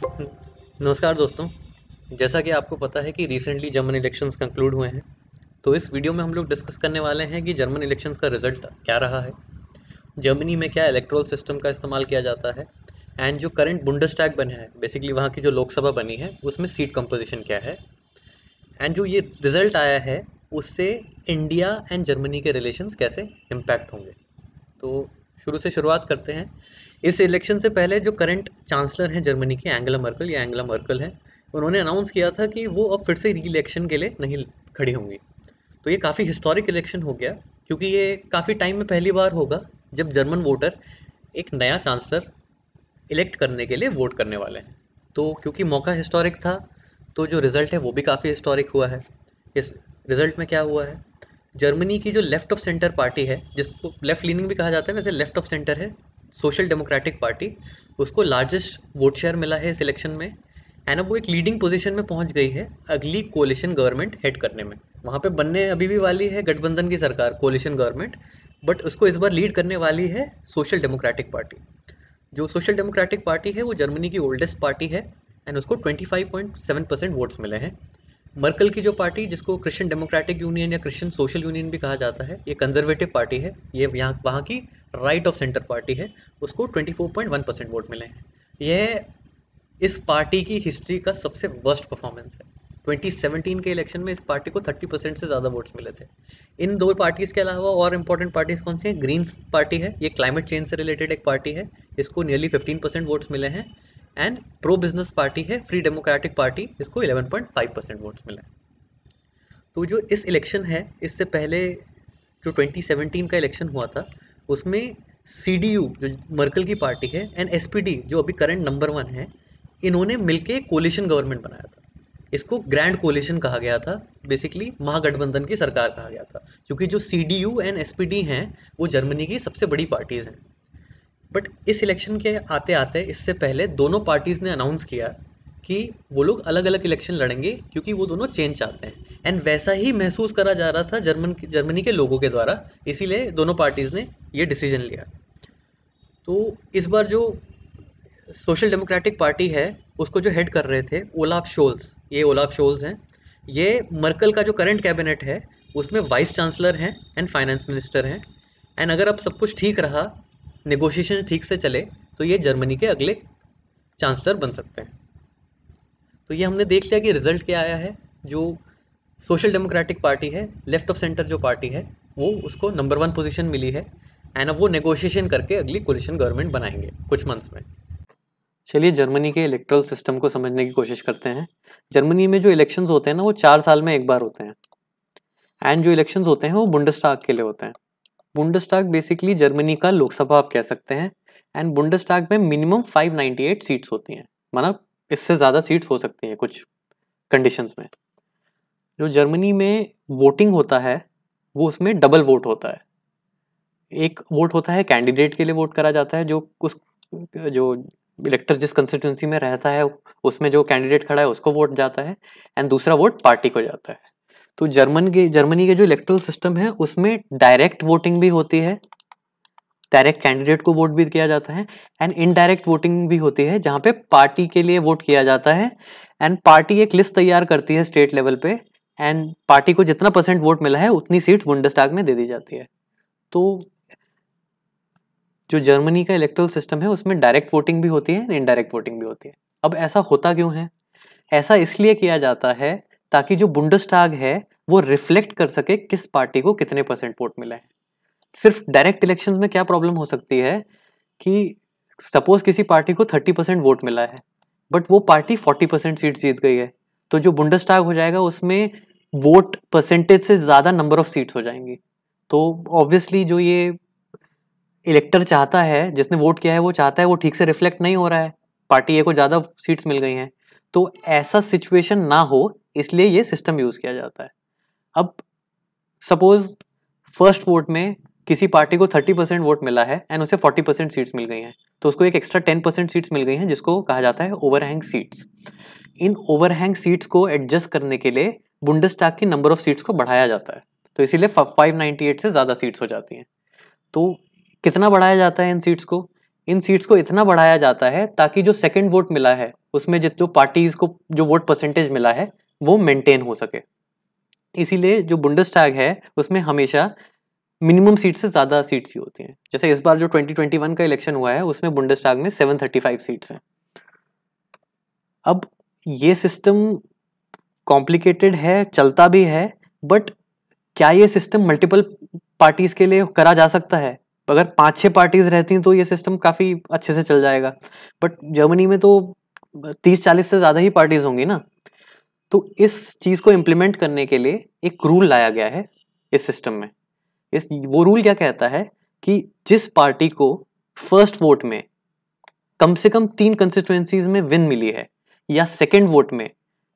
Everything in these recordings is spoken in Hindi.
नमस्कार दोस्तों जैसा कि आपको पता है कि रिसेंटली जर्मन इलेक्शंस कंक्लूड हुए हैं तो इस वीडियो में हम लोग डिस्कस करने वाले हैं कि जर्मन इलेक्शंस का रिजल्ट क्या रहा है जर्मनी में क्या इलेक्ट्रल सिस्टम का इस्तेमाल किया जाता है एंड जो करंट बुंडस्टैग बना है बेसिकली वहाँ की जो लोकसभा बनी है उसमें सीट कंपोजिशन क्या है एंड जो ये रिजल्ट आया है उससे इंडिया एंड जर्मनी के रिलेशंस कैसे इम्पैक्ट होंगे तो शुरू से शुरुआत करते हैं इस इलेक्शन से पहले जो करंट चांसलर हैं जर्मनी के एंगला मर्कल या एंगला मर्कल है उन्होंने अनाउंस किया था कि वो अब फिर से री इलेक्शन के लिए नहीं खड़ी होंगी तो ये काफ़ी हिस्टोरिक इलेक्शन हो गया क्योंकि ये काफ़ी टाइम में पहली बार होगा जब जर्मन वोटर एक नया चांसलर इलेक्ट करने के लिए वोट करने वाले हैं तो क्योंकि मौका हिस्टोरिक था तो जो रिज़ल्ट है वो भी काफ़ी हिस्टोरिक हुआ है इस रिज़ल्ट में क्या हुआ है जर्मनी की जो लेफ्ट ऑफ सेंटर पार्टी है जिसको लेफ्ट लीनिंग भी कहा जाता है वैसे लेफ्ट ऑफ सेंटर है सोशल डेमोक्रेटिक पार्टी उसको लार्जेस्ट वोट शेयर मिला है इस इलेक्शन में एंड अब वो एक लीडिंग पोजीशन में पहुंच गई है अगली कोलिशन गवर्नमेंट हेड करने में वहाँ पे बनने अभी भी वाली है गठबंधन की सरकार कोलिशन गवर्नमेंट बट उसको इस बार लीड करने वाली है सोशल डेमोक्रेटिक पार्टी जो सोशल डेमोक्रेटिक पार्टी है वो जर्मनी की ओल्डेस्ट पार्टी है एंड उसको 25.7 परसेंट वोट्स मिले हैं मर्कल की जो पार्टी जिसको क्रिश्चियन डेमोक्रेटिक यूनियन या क्रिश्चियन सोशल यूनियन भी कहा जाता है ये कंजर्वेटिव पार्टी है ये यहाँ वहाँ की राइट ऑफ सेंटर पार्टी है उसको 24.1 परसेंट वोट मिले हैं यह इस पार्टी की हिस्ट्री का सबसे वर्स्ट परफॉर्मेंस है 2017 के इलेक्शन में इस पार्टी को 30 परसेंट से ज़्यादा वोट्स मिले थे इन दो पार्टीज़ के अलावा और इंपॉर्टेंट पार्टीज़ कौन सी हैं ग्रीन्स पार्टी है ये क्लाइमेट चेंज से रिलेटेड एक पार्टी है इसको नियरली 15 परसेंट वोट्स मिले हैं एंड प्रो बिजनेस पार्टी है फ्री डेमोक्रेटिक पार्टी इसको 11.5 परसेंट वोट्स मिले हैं तो जो इस इलेक्शन है इससे पहले जो 2017 का इलेक्शन हुआ था उसमें सी जो मर्कल की पार्टी है एंड एस जो अभी करंट नंबर वन है इन्होंने मिलके कोलिशन गवर्नमेंट बनाया था इसको ग्रैंड कोलिशन कहा गया था बेसिकली महागठबंधन की सरकार कहा गया था क्योंकि जो C D U and S P D हैं वो जर्मनी की सबसे बड़ी पार्टीज़ हैं बट इस इलेक्शन के आते आते इससे पहले दोनों पार्टीज़ ने अनाउंस किया कि वो लोग अलग अलग इलेक्शन लड़ेंगे क्योंकि वो दोनों चेंज चाहते हैं एंड वैसा ही महसूस करा जा रहा था जर्मन जर्मनी के लोगों के द्वारा इसीलिए दोनों पार्टीज़ ने ये डिसीजन लिया तो इस बार जो सोशल डेमोक्रेटिक पार्टी है उसको जो हेड कर रहे थे ओलाफ शोल्स ये ओलाफ शोल्स हैं ये मर्कल का जो करंट कैबिनेट है उसमें वाइस चांसलर हैं एंड फाइनेंस मिनिस्टर हैं एंड अगर अब सब कुछ ठीक रहा नेगोशिएशन ठीक से चले तो ये जर्मनी के अगले चांसलर बन सकते हैं तो ये हमने देख लिया कि रिजल्ट क्या आया है जो सोशल डेमोक्रेटिक पार्टी है लेफ्ट ऑफ सेंटर जो पार्टी है वो उसको नंबर वन पोजीशन मिली है एंड अब वो नेगोशिएशन करके अगली कोलिशन गवर्नमेंट बनाएंगे कुछ मंथ्स में चलिए जर्मनी के इलेक्ट्रल सिस्टम को समझने की कोशिश करते हैं जर्मनी में जो इलेक्शन होते हैं ना वो चार साल में एक बार होते हैं एंड जो इलेक्शन होते हैं वो बुंडस्टाक के लिए होते हैं बुंडस्टाक बेसिकली जर्मनी का लोकसभा आप कह सकते हैं एंड बुंडस्टाक में मिनिमम 598 सीट्स होती हैं मतलब इससे ज़्यादा सीट्स हो सकती हैं कुछ कंडीशंस में जो जर्मनी में वोटिंग होता है वो उसमें डबल वोट होता है एक वोट होता है कैंडिडेट के लिए वोट करा जाता है जो उस जो इलेक्टर जिस कंस्टिट्यूंसी में रहता है उसमें जो कैंडिडेट खड़ा है उसको वोट जाता है एंड दूसरा वोट पार्टी को जाता है तो जर्मन के जर्मनी के जो इलेक्ट्रल सिस्टम है उसमें डायरेक्ट वोटिंग भी होती है डायरेक्ट कैंडिडेट को वोट भी किया जाता है एंड इनडायरेक्ट वोटिंग भी होती है जहां पे पार्टी के लिए वोट किया जाता है एंड पार्टी एक लिस्ट तैयार करती है स्टेट लेवल पे एंड पार्टी को जितना परसेंट वोट मिला है उतनी सीट बुंडस्टाग में दे दी जाती है तो जो जर्मनी का इलेक्ट्रल सिस्टम है उसमें डायरेक्ट वोटिंग भी होती है इनडायरेक्ट वोटिंग भी होती है अब ऐसा होता क्यों है ऐसा इसलिए किया जाता है ताकि जो बुंडस्टाग है वो रिफ्लेक्ट कर सके किस पार्टी को कितने परसेंट वोट मिला है सिर्फ डायरेक्ट इलेक्शंस में क्या प्रॉब्लम हो सकती है कि सपोज किसी पार्टी को थर्टी परसेंट वोट मिला है बट वो पार्टी फोर्टी परसेंट सीट जीत गई है तो जो बुंडस्टाग हो जाएगा उसमें वोट परसेंटेज से ज़्यादा नंबर ऑफ सीट्स हो जाएंगी तो ऑब्वियसली जो ये इलेक्टर चाहता है जिसने वोट किया है वो चाहता है वो ठीक से रिफ्लेक्ट नहीं हो रहा है पार्टी ए को ज़्यादा सीट्स मिल गई हैं तो ऐसा सिचुएशन ना हो इसलिए ये सिस्टम यूज़ किया जाता है अब सपोज फर्स्ट वोट में किसी पार्टी को 30 परसेंट वोट मिला है एंड उसे 40 परसेंट सीट्स मिल गई हैं तो उसको एक एक्स्ट्रा 10 परसेंट सीट्स मिल गई हैं जिसको कहा जाता है ओवरहैंग सीट्स इन ओवरहैंग सीट्स को एडजस्ट करने के लिए बुंडस्टाग की नंबर ऑफ सीट्स को बढ़ाया जाता है तो इसीलिए फाइव से ज़्यादा सीट्स हो जाती हैं तो कितना बढ़ाया जाता है इन सीट्स को इन सीट्स को इतना बढ़ाया जाता है ताकि जो सेकेंड वोट मिला है उसमें जित जो पार्टीज को जो वोट परसेंटेज मिला है वो मेंटेन हो सके इसीलिए जो बुंडस्टैग है उसमें हमेशा मिनिमम सीट से ज़्यादा सीट्स ही होती हैं जैसे इस बार जो 2021 का इलेक्शन हुआ है उसमें बुंडेस्टाग में 735 सीट्स हैं अब ये सिस्टम कॉम्प्लिकेटेड है चलता भी है बट क्या ये सिस्टम मल्टीपल पार्टीज़ के लिए करा जा सकता है अगर पांच छह पार्टीज रहती हैं तो ये सिस्टम काफ़ी अच्छे से चल जाएगा बट जर्मनी में तो तीस चालीस से ज़्यादा ही पार्टीज होंगी ना तो इस चीज़ को इम्प्लीमेंट करने के लिए एक रूल लाया गया है इस सिस्टम में इस वो रूल क्या कहता है कि जिस पार्टी को फर्स्ट वोट में कम से कम तीन कंस्टिट्युएंसीज में विन मिली है या सेकेंड वोट में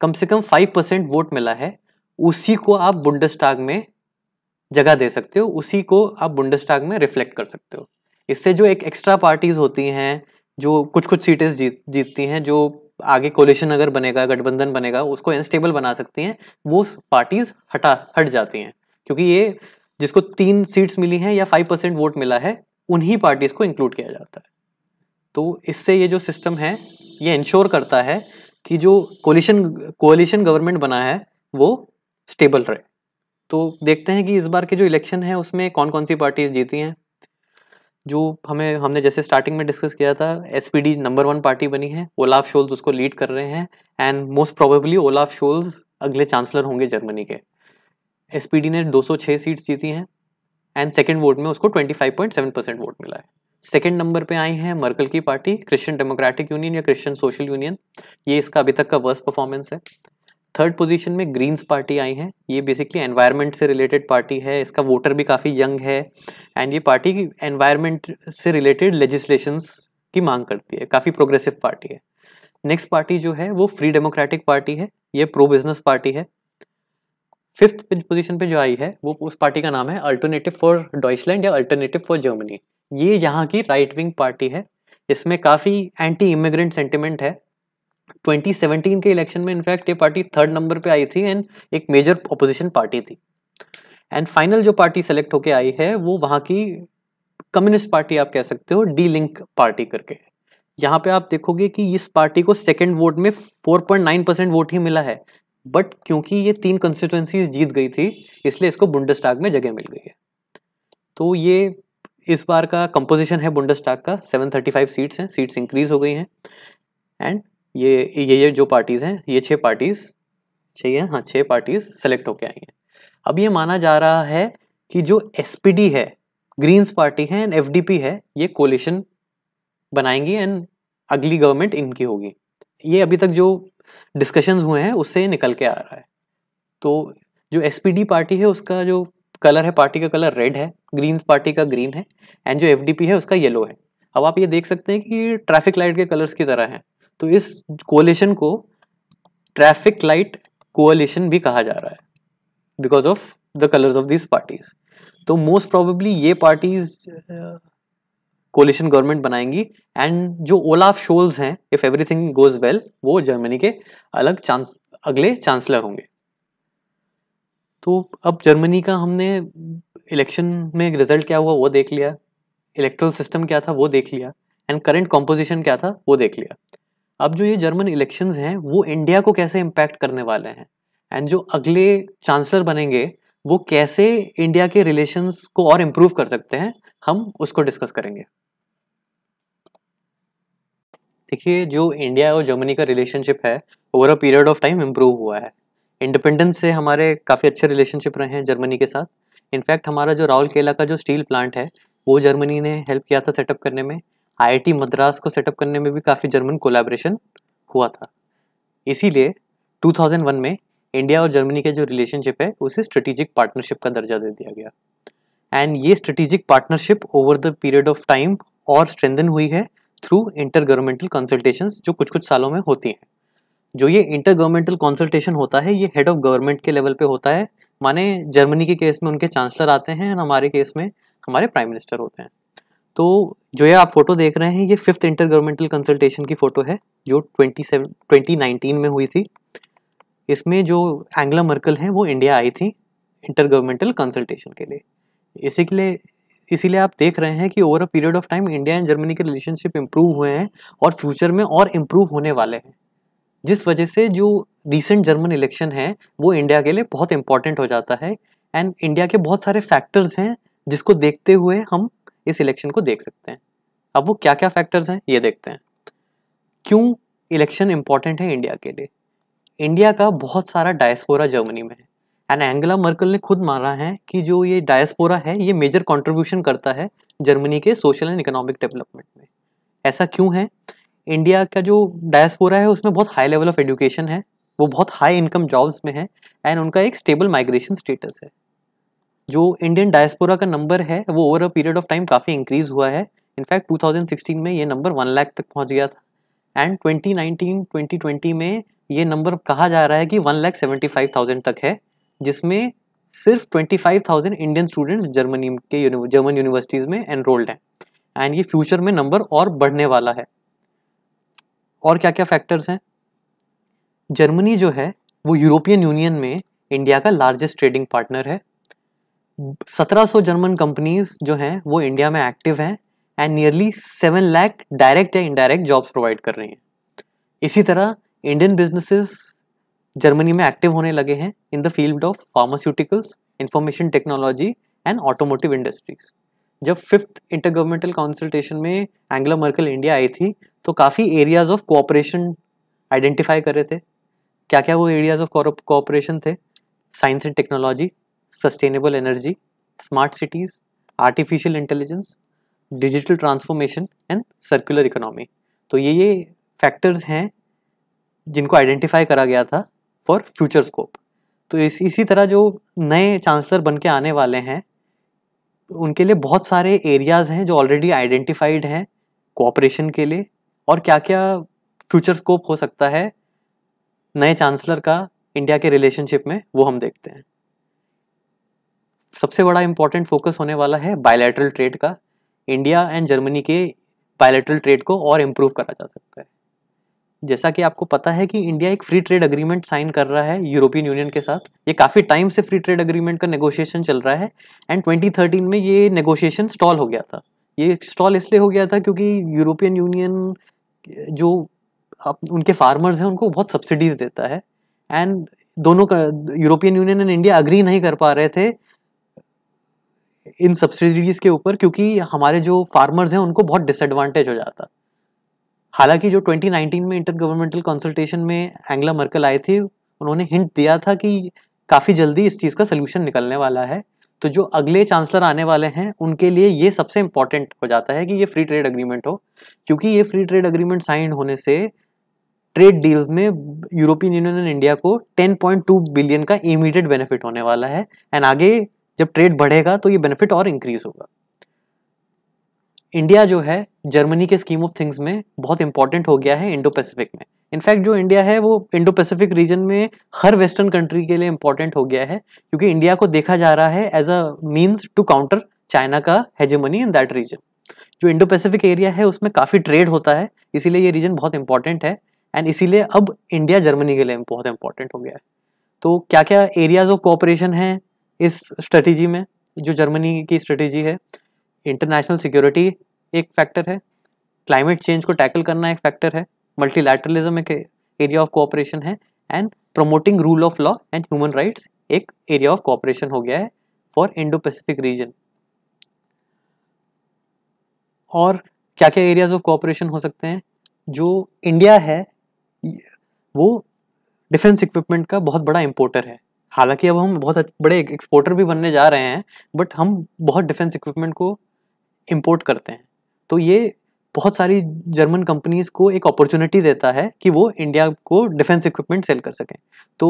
कम से कम फाइव परसेंट वोट मिला है उसी को आप बुंडस्टाग में जगह दे सकते हो उसी को आप बुंडस्टाग में रिफ्लेक्ट कर सकते हो इससे जो एक एक्स्ट्रा पार्टीज होती हैं जो कुछ कुछ सीटें जीत जीतती हैं जो आगे कोलिशन अगर बनेगा गठबंधन बनेगा उसको अनस्टेबल बना सकती हैं वो पार्टीज हटा हट जाती हैं क्योंकि ये जिसको तीन सीट्स मिली हैं या फाइव परसेंट वोट मिला है उन्हीं पार्टीज को इंक्लूड किया जाता है तो इससे ये जो सिस्टम है ये इंश्योर करता है कि जो कोलिशन कोलिशन गवर्नमेंट बना है वो स्टेबल रहे तो देखते हैं कि इस बार के जो इलेक्शन है उसमें कौन कौन सी पार्टीज जीती हैं जो हमें हमने जैसे स्टार्टिंग में डिस्कस किया था एस नंबर वन पार्टी बनी है ओलाफ शोल्स उसको लीड कर रहे हैं and most probably Olaf Scholz अगले चांसलर होंगे जर्मनी के एस ने 206 सीट्स जीती हैं एंड सेकेंड वोट में उसको 25.7 परसेंट वोट मिला है सेकेंड नंबर पे आई है मर्कल की पार्टी क्रिश्चियन डेमोक्रेटिक यूनियन या क्रिश्चियन सोशल यूनियन ये इसका अभी तक का वर्स्ट परफॉर्मेंस है थर्ड पोजीशन में ग्रीन्स पार्टी आई है ये बेसिकली एनवायरनमेंट से रिलेटेड पार्टी है इसका वोटर भी काफ़ी यंग है एंड ये पार्टी एनवायरनमेंट से रिलेटेड लेजिस्लेशन की मांग करती है काफ़ी प्रोग्रेसिव पार्टी है नेक्स्ट पार्टी जो है वो फ्री डेमोक्रेटिक पार्टी है ये प्रो बिजनेस पार्टी है फिफ्थ पोजीशन पे जो आई है वो उस पार्टी का नाम है अल्टरनेटिव फॉर डॉइसलैंड या अल्टरनेटिव फॉर जर्मनी ये यहाँ की राइट विंग पार्टी है इसमें काफ़ी एंटी इमिग्रेंट सेंटिमेंट है 2017 के इलेक्शन में इनफैक्ट ये पार्टी थर्ड नंबर पे आई थी एंड एक मेजर अपोजिशन पार्टी थी एंड फाइनल जो पार्टी सेलेक्ट होके आई है वो वहाँ की कम्युनिस्ट पार्टी आप कह सकते हो डी लिंक पार्टी करके यहाँ पे आप देखोगे कि इस पार्टी को सेकंड वोट में 4.9 परसेंट वोट ही मिला है बट क्योंकि ये तीन कंस्टिट्यूंसीज जीत गई थी इसलिए इसको बुंडेस्टाग में जगह मिल गई है तो ये इस बार का कंपोजिशन है बुंडेस्टाग का 735 सीट्स हैं सीट्स इंक्रीज हो गई हैं एंड ये ये ये जो पार्टीज़ हैं ये छः पार्टीज़ चाहिए हाँ छः पार्टीज़ सेलेक्ट होके आई हैं अब ये माना जा रहा है कि जो एस है ग्रीन्स पार्टी है एंड एफ है ये कोलिशन बनाएंगी एंड अगली गवर्नमेंट इनकी होगी ये अभी तक जो डिस्कशन हुए हैं उससे निकल के आ रहा है तो जो एस पार्टी है उसका जो कलर है पार्टी का कलर रेड है ग्रीन्स पार्टी का ग्रीन है एंड जो एफ है उसका येलो है अब आप ये देख सकते हैं कि ट्रैफिक लाइट के कलर्स की तरह हैं तो इस कोलेशन को ट्रैफिक लाइट कोलेशन भी कहा जा रहा है because of the colours of this parties तो मोस्ट प्रोबेबली ये पार्टीज कोलिशन गवर्नमेंट बनाएंगी एंड जो ओलाफ शोल्स हैं इफ एवरीथिंग गोज वेल वो जर्मनी के अलग चांस अगले चांसलर होंगे तो अब जर्मनी का हमने इलेक्शन में रिजल्ट क्या हुआ वो देख लिया इलेक्ट्रल सिस्टम क्या था वो देख लिया एंड करंट कॉम्पोजिशन क्या था वो देख लिया अब जो ये जर्मन इलेक्शंस हैं वो इंडिया को कैसे इम्पैक्ट करने वाले हैं एंड जो अगले चांसलर बनेंगे वो कैसे इंडिया के रिलेशंस को और इम्प्रूव कर सकते हैं हम उसको डिस्कस करेंगे देखिए जो इंडिया और जर्मनी का रिलेशनशिप है over a period of time improve हुआ है इंडिपेंडेंस से हमारे काफ़ी अच्छे रिलेशनशिप रहे हैं जर्मनी के साथ इनफैक्ट हमारा जो राहुल केला का जो स्टील प्लांट है वो जर्मनी ने हेल्प किया था सेटअप करने में आईआईटी मद्रास को सेटअप करने में भी काफ़ी जर्मन कोलैबोरेशन हुआ था इसीलिए 2001 में इंडिया और जर्मनी के जो रिलेशनशिप है उसे स्ट्रेटेजिक पार्टनरशिप का दर्जा दे दिया गया एंड ये strategic partnership over the period of time और स्ट्रेंदन हुई है थ्रू इंटर गवर्नमेंटल कंसल्टेशन जो कुछ कुछ सालों में होती हैं जो ये इंटर गवर्नमेंटल कंसल्टेशन होता है ये हेड ऑफ गवर्नमेंट के लेवल पे होता है माने जर्मनी के केस में उनके चांसलर आते हैं और हमारे केस में हमारे प्राइम मिनिस्टर होते हैं तो जो ये आप फोटो देख रहे हैं ये फिफ्थ इंटर गवर्नमेंटल कंसल्टेशन की फ़ोटो है जो ट्वेंटी सेवन में हुई थी इसमें जो एंग्ला मर्कल हैं वो इंडिया आई थी इंटर गवर्नमेंटल कंसल्टेशन के लिए इसी के लिए इसीलिए आप देख रहे हैं कि over a period of time India and Germany के रिलेशनशिप इम्प्रूव हुए हैं और फ्यूचर में और इम्प्रूव होने वाले हैं जिस वजह से जो रिसेंट जर्मन इलेक्शन है वो इंडिया के लिए बहुत इंपॉर्टेंट हो जाता है एंड इंडिया के बहुत सारे फैक्टर्स हैं जिसको देखते हुए हम इस इलेक्शन को देख सकते हैं अब वो क्या क्या फैक्टर्स हैं ये देखते हैं क्यों इलेक्शन इम्पॉर्टेंट है इंडिया के लिए इंडिया का बहुत सारा डायस्पोरा जर्मनी में है एंड एंगला मर्कल ने खुद माना है कि जो ये डायस्पोरा है ये मेजर कंट्रीब्यूशन करता है जर्मनी के सोशल एंड इकोनॉमिक डेवलपमेंट में ऐसा क्यों है इंडिया का जो डायस्पोरा है उसमें बहुत हाई लेवल ऑफ एजुकेशन है वो बहुत हाई इनकम जॉब्स में है एंड उनका एक स्टेबल माइग्रेशन स्टेटस है जो इंडियन डायस्पोरा का नंबर है वो over a period of time काफ़ी इंक्रीज हुआ है इनफैक्ट 2016 में ये नंबर वन लाख तक पहुंच गया था एंड 2019 2020 में ये नंबर कहा जा रहा है कि one lakh seventy five thousand तक है जिसमें सिर्फ 25,000 इंडियन स्टूडेंट्स जर्मनी के जर्मन यूनिवर्सिटीज़ में एनरोल्ड हैं एंड ये फ्यूचर में नंबर और बढ़ने वाला है और क्या क्या फैक्टर्स हैं जर्मनी जो है वो यूरोपियन यूनियन में इंडिया का लार्जेस्ट ट्रेडिंग पार्टनर है 1700 जर्मन कंपनीज जो हैं वो इंडिया में एक्टिव हैं and nearly seven lakh direct या इनडायरेक्ट जॉब्स प्रोवाइड कर रही हैं इसी तरह इंडियन बिजनेसेस जर्मनी में एक्टिव होने लगे हैं in the field of pharmaceuticals information technology and automotive industries जब फिफ्थ गवर्नमेंटल कंसल्टेशन में एंग्लो मर्कल इंडिया आई थी तो काफ़ी एरियाज ऑफ कोऑपरेशन आइडेंटिफाई कर रहे थे क्या क्या वो एरियाज ऑफ कोऑपरेशन थे science and technology sustainable energy smart cities artificial intelligence digital transformation and circular economy तो ये ये फैक्टर्स हैं जिनको आइडेंटिफाई करा गया था फॉर फ्यूचर स्कोप तो इस इसी तरह जो नए चांसलर बन के आने वाले हैं उनके लिए बहुत सारे एरियाज़ हैं जो ऑलरेडी आइडेंटिफाइड हैं कोऑपरेशन के लिए और क्या क्या फ्यूचर स्कोप हो सकता है नए चांसलर का इंडिया के रिलेशनशिप में वो हम देखते हैं सबसे बड़ा इम्पॉर्टेंट फोकस होने वाला है बायलैटरल ट्रेड का इंडिया एंड जर्मनी के बायलैटरल ट्रेड को और इम्प्रूव करा जा सकता है जैसा कि आपको पता है कि इंडिया एक फ्री ट्रेड अग्रीमेंट साइन कर रहा है यूरोपियन यूनियन के साथ ये काफ़ी टाइम से फ्री ट्रेड अग्रीमेंट का नेगोशिएशन चल रहा है एंड 2013 में ये नेगोशिएशन स्टॉल हो गया था ये स्टॉल इसलिए हो गया था क्योंकि यूरोपियन यूनियन जो उनके फार्मर्स हैं उनको बहुत सब्सिडीज़ देता है एंड दोनों European Union and India agree नहीं कर पा रहे थे इन सब्सिडीज़ के ऊपर क्योंकि हमारे जो फार्मर्स हैं उनको बहुत डिसएडवांटेज हो जाता हालांकि जो 2019 में इंटर गवर्नमेंटल कंसल्टेशन में एंगला मर्कल आए थे उन्होंने हिंट दिया था कि काफ़ी जल्दी इस चीज़ का सोल्यूशन निकलने वाला है तो जो अगले चांसलर आने वाले हैं उनके लिए ये सबसे इम्पॉर्टेंट हो जाता है कि ये फ्री ट्रेड अग्रीमेंट हो क्योंकि ये फ्री ट्रेड अग्रीमेंट साइन होने से ट्रेड डील्स में यूरोपियन यूनियन एंड इंडिया को 10.2 बिलियन का इमीडिएट बेनिफिट होने वाला है एंड आगे जब ट्रेड बढ़ेगा तो ये बेनिफिट और इंक्रीज होगा इंडिया जो है जर्मनी के स्कीम ऑफ थिंग्स में बहुत इंपॉर्टेंट हो गया है इंडो पैसिफिक में इनफैक्ट जो इंडिया है वो इंडो पैसिफिक रीजन में हर वेस्टर्न कंट्री के लिए इंपॉर्टेंट हो गया है क्योंकि इंडिया को देखा जा रहा है as a means to counter China का हेजमनी इन दैट रीजन जो इंडो पैसिफिक एरिया है उसमें काफ़ी ट्रेड होता है इसीलिए ये रीजन बहुत इंपॉर्टेंट है एंड इसीलिए अब इंडिया जर्मनी के लिए बहुत इंपॉर्टेंट हो गया है तो क्या क्या एरियाज ऑफ कॉपरेशन है इस स्ट्रेटेजी में जो जर्मनी की स्ट्रेटेजी है इंटरनेशनल सिक्योरिटी एक फैक्टर है क्लाइमेट चेंज को टैकल करना एक फैक्टर है मल्टीलैटरलिज्म एक एरिया ऑफ कोऑपरेशन है and promoting rule of law and human rights एक एरिया ऑफ कोऑपरेशन हो गया है फॉर इंडो पैसिफिक रीजन और क्या क्या एरियाज ऑफ कोऑपरेशन हो सकते हैं जो इंडिया है वो डिफेंस इक्विपमेंट का बहुत बड़ा इम्पोर्टर है हालांकि अब हम बहुत बड़े एक्सपोर्टर भी बनने जा रहे हैं बट हम बहुत डिफेंस इक्विपमेंट को इम्पोर्ट करते हैं तो ये बहुत सारी जर्मन कंपनीज को एक अपॉर्चुनिटी देता है कि वो इंडिया को डिफेंस इक्विपमेंट सेल कर सकें तो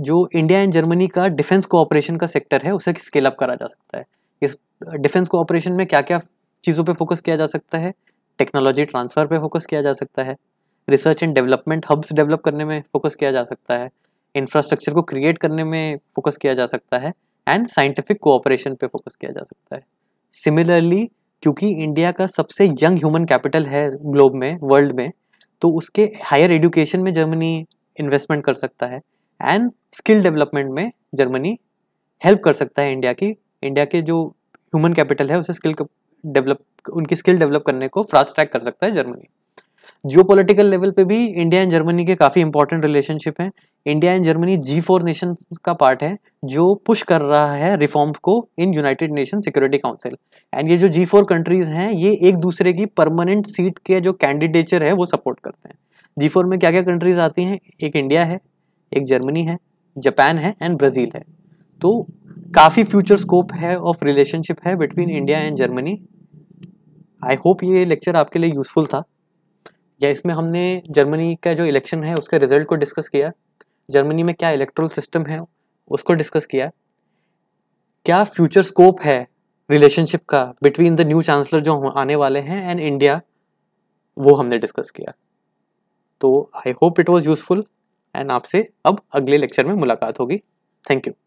जो इंडिया एंड जर्मनी का डिफेंस कोऑपरेशन का सेक्टर है उसे स्केल अप करा जा सकता है इस डिफेंस कोऑपरेशन में क्या क्या चीज़ों पे फोकस किया जा सकता है टेक्नोलॉजी ट्रांसफ़र पे फोकस किया जा सकता है research and development hubs develop करने में फोकस किया जा सकता है इंफ्रास्ट्रक्चर को क्रिएट करने में फोकस किया जा सकता है एंड साइंटिफिक कोऑपरेशन पे फोकस किया जा सकता है सिमिलरली क्योंकि इंडिया का सबसे यंग ह्यूमन कैपिटल है ग्लोब में वर्ल्ड में तो उसके हायर एजुकेशन में जर्मनी इन्वेस्टमेंट कर सकता है एंड स्किल डेवलपमेंट में जर्मनी हेल्प कर सकता है इंडिया की इंडिया के जो ह्यूमन कैपिटल है उसे स्किल डेवलप उनकी स्किल डेवलप करने को फास्ट ट्रैक कर सकता है जर्मनी जियो लेवल पे भी इंडिया एंड जर्मनी के काफ़ी इंपॉर्टेंट रिलेशनशिप हैं India and Germany G four nation का पार्ट है जो पुश कर रहा है रिफॉर्म को in United Nation Security Council and ये जो जी फोर कंट्रीज़ हैं ये एक दूसरे की परमानेंट सीट के जो कैंडिडेचर है वो सपोर्ट करते हैं जी फोर में क्या क्या कंट्रीज़ आती हैं एक इंडिया है एक जर्मनी है जापान है एंड ब्राज़ील है तो काफ़ी फ्यूचर स्कोप है ऑफ रिलेशनशिप है between India and Germany I hope ये लेक्चर आपके लिए यूज़फुल था या इसमें हमने जर्मनी का जो इलेक्शन है उसके रिजल्ट को डिस्कस किया जर्मनी में क्या इलेक्ट्रल सिस्टम है उसको डिस्कस किया क्या फ्यूचर स्कोप है रिलेशनशिप का बिटवीन द न्यू चांसलर जो आने वाले हैं एंड इंडिया वो हमने डिस्कस किया तो I hope it was useful and आपसे अब अगले लेक्चर में मुलाकात होगी थैंक यू